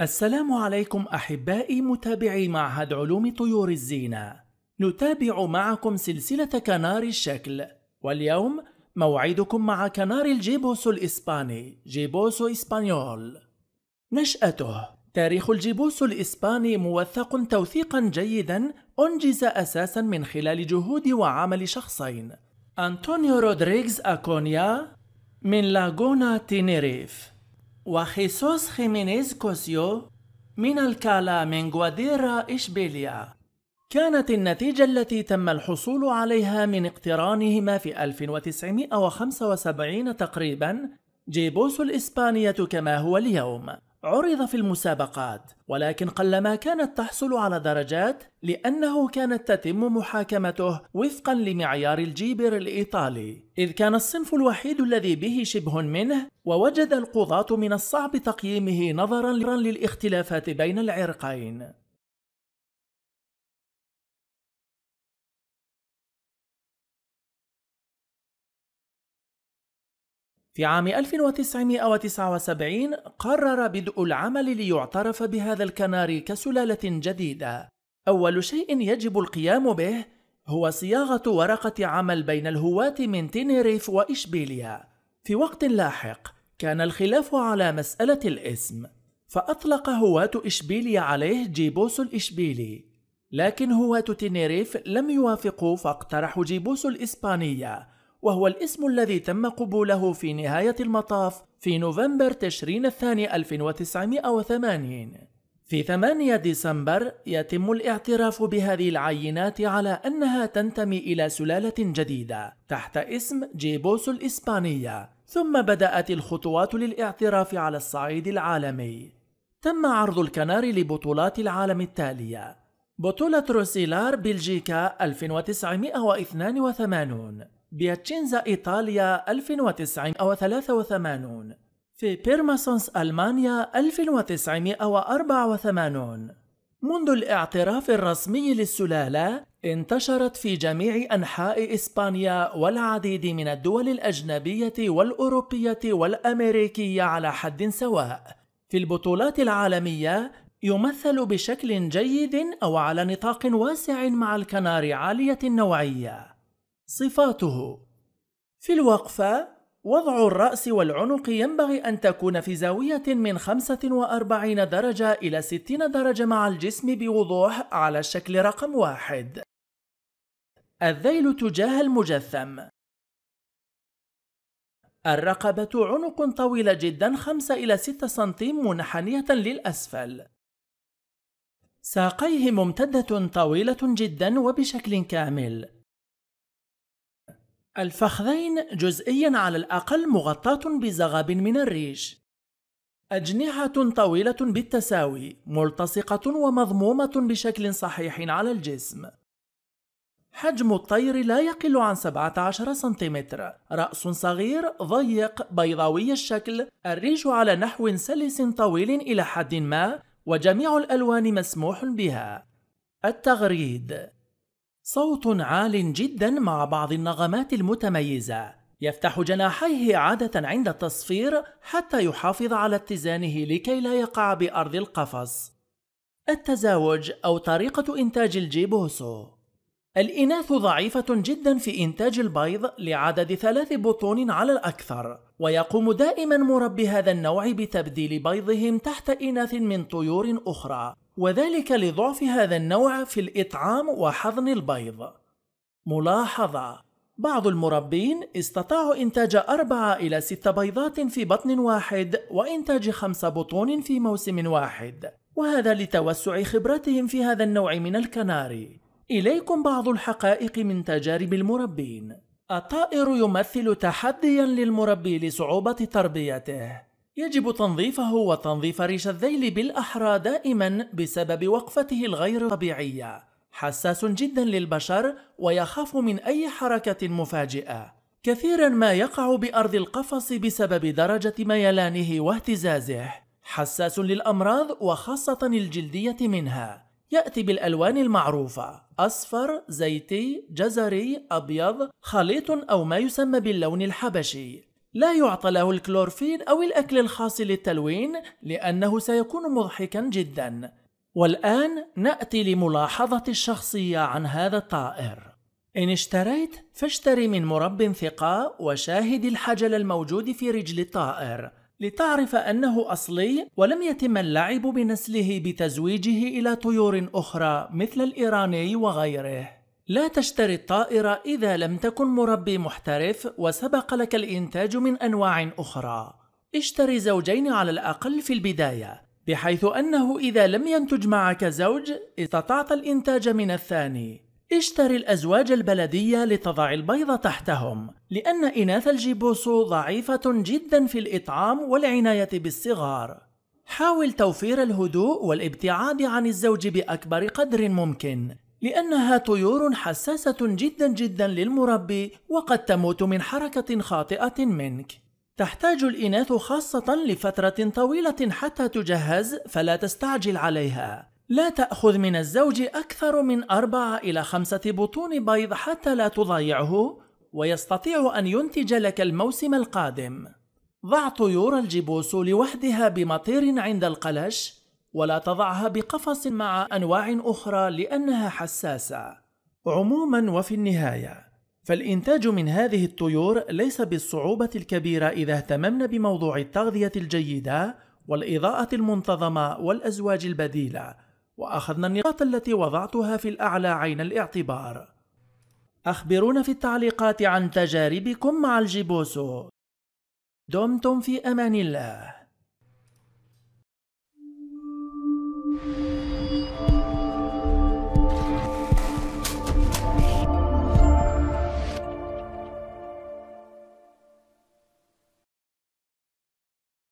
السلام عليكم أحبائي متابعي معهد علوم طيور الزينة نتابع معكم سلسلة كنار الشكل واليوم موعدكم مع كنار الجيبوس الإسباني جيبوسو إسبانيول نشأته تاريخ الجيبوس الإسباني موثق توثيقا جيدا أنجز أساسا من خلال جهود وعمل شخصين أنطونيو رودريغز أكونيا من لاغونا تينيريف وخيسوس خيمينيز كوسيو من الكالا من غواديرا إشبيليا كانت النتيجة التي تم الحصول عليها من اقترانهما في 1975 تقريبا جيبوس الإسبانية كما هو اليوم عرض في المسابقات ولكن قلما كانت تحصل على درجات لأنه كانت تتم محاكمته وفقا لمعيار الجيبر الإيطالي إذ كان الصنف الوحيد الذي به شبه منه ووجد القضاة من الصعب تقييمه نظرا للاختلافات بين العرقين في عام 1979 قرر بدء العمل ليعترف بهذا الكناري كسلالة جديدة. أول شيء يجب القيام به هو صياغة ورقة عمل بين الهواة من تينيريف وإشبيليا. في وقت لاحق كان الخلاف على مسألة الاسم، فأطلق هواة إشبيليا عليه جيبوس الإشبيلي، لكن هواة تينيريف لم يوافقوا فاقترحوا جيبوس الإسبانية وهو الاسم الذي تم قبوله في نهاية المطاف في نوفمبر تشرين الثاني 1980 في 8 ديسمبر يتم الاعتراف بهذه العينات على أنها تنتمي إلى سلالة جديدة تحت اسم جيبوس الإسبانية ثم بدأت الخطوات للاعتراف على الصعيد العالمي تم عرض الكناري لبطولات العالم التالية بطولة روسيلار بلجيكا 1982 بياتشينزا إيطاليا 1983 في بيرماسونس ألمانيا 1984 منذ الاعتراف الرسمي للسلالة انتشرت في جميع أنحاء إسبانيا والعديد من الدول الأجنبية والأوروبية والأمريكية على حد سواء في البطولات العالمية يمثل بشكل جيد أو على نطاق واسع مع الكناري عالية النوعية صفاته في الوقفة وضع الرأس والعنق ينبغي أن تكون في زاوية من 45 درجة إلى 60 درجة مع الجسم بوضوح على الشكل رقم واحد الذيل تجاه المجثم الرقبة عنق طويلة جدا 5 إلى 6 سنتيم منحنية للأسفل ساقيه ممتدة طويلة جدا وبشكل كامل الفخذين جزئيا على الأقل مغطاة بزغاب من الريش أجنحة طويلة بالتساوي ملتصقة ومضمومة بشكل صحيح على الجسم حجم الطير لا يقل عن 17 سنتيمتر رأس صغير ضيق بيضاوي الشكل الريش على نحو سلس طويل إلى حد ما وجميع الألوان مسموح بها التغريد صوت عال جدا مع بعض النغمات المتميزة يفتح جناحيه عادة عند التصفير حتى يحافظ على اتزانه لكي لا يقع بأرض القفص التزاوج أو طريقة إنتاج الجيبوسو الإناث ضعيفة جدا في إنتاج البيض لعدد ثلاث بطون على الأكثر ويقوم دائما مربي هذا النوع بتبديل بيضهم تحت إناث من طيور أخرى وذلك لضعف هذا النوع في الإطعام وحضن البيض. ملاحظة: بعض المربين استطاعوا إنتاج أربعة إلى ست بيضات في بطن واحد وإنتاج خمس بطون في موسم واحد، وهذا لتوسع خبرتهم في هذا النوع من الكناري. إليكم بعض الحقائق من تجارب المربين. الطائر يمثل تحديًا للمربي لصعوبة تربيته. يجب تنظيفه وتنظيف ريش الذيل بالأحرى دائما بسبب وقفته الغير طبيعية حساس جدا للبشر ويخاف من أي حركة مفاجئة كثيرا ما يقع بأرض القفص بسبب درجة ميلانه واهتزازه حساس للأمراض وخاصة الجلدية منها يأتي بالألوان المعروفة أصفر، زيتي، جزري، أبيض، خليط أو ما يسمى باللون الحبشي لا يعطى له الكلورفين أو الأكل الخاص للتلوين لأنه سيكون مضحكا جدا والآن نأتي لملاحظة الشخصية عن هذا الطائر إن اشتريت فاشتري من مرب ثقة وشاهد الحجل الموجود في رجل الطائر لتعرف أنه أصلي ولم يتم اللعب بنسله بتزويجه إلى طيور أخرى مثل الإيراني وغيره لا تشتري الطائرة إذا لم تكن مربي محترف وسبق لك الإنتاج من أنواع أخرى. اشتري زوجين على الأقل في البداية، بحيث أنه إذا لم ينتج معك زوج، استطعت الإنتاج من الثاني. اشتري الأزواج البلدية لتضع البيض تحتهم، لأن إناث الجيبوسو ضعيفة جدا في الإطعام والعناية بالصغار. حاول توفير الهدوء والابتعاد عن الزوج بأكبر قدر ممكن، لأنها طيور حساسة جدا جدا للمربي وقد تموت من حركة خاطئة منك. تحتاج الإناث خاصة لفترة طويلة حتى تجهز فلا تستعجل عليها. لا تأخذ من الزوج أكثر من أربعة إلى خمسة بطون بيض حتى لا تضيعه ويستطيع أن ينتج لك الموسم القادم. ضع طيور الجبوس لوحدها بمطير عند القلش ولا تضعها بقفص مع أنواع أخرى لأنها حساسة. عموما وفي النهاية فالإنتاج من هذه الطيور ليس بالصعوبة الكبيرة إذا اهتممنا بموضوع التغذية الجيدة والإضاءة المنتظمة والأزواج البديلة، وأخذنا النقاط التي وضعتها في الأعلى عين الاعتبار. أخبرونا في التعليقات عن تجاربكم مع الجيبوسو. دمتم في أمان الله.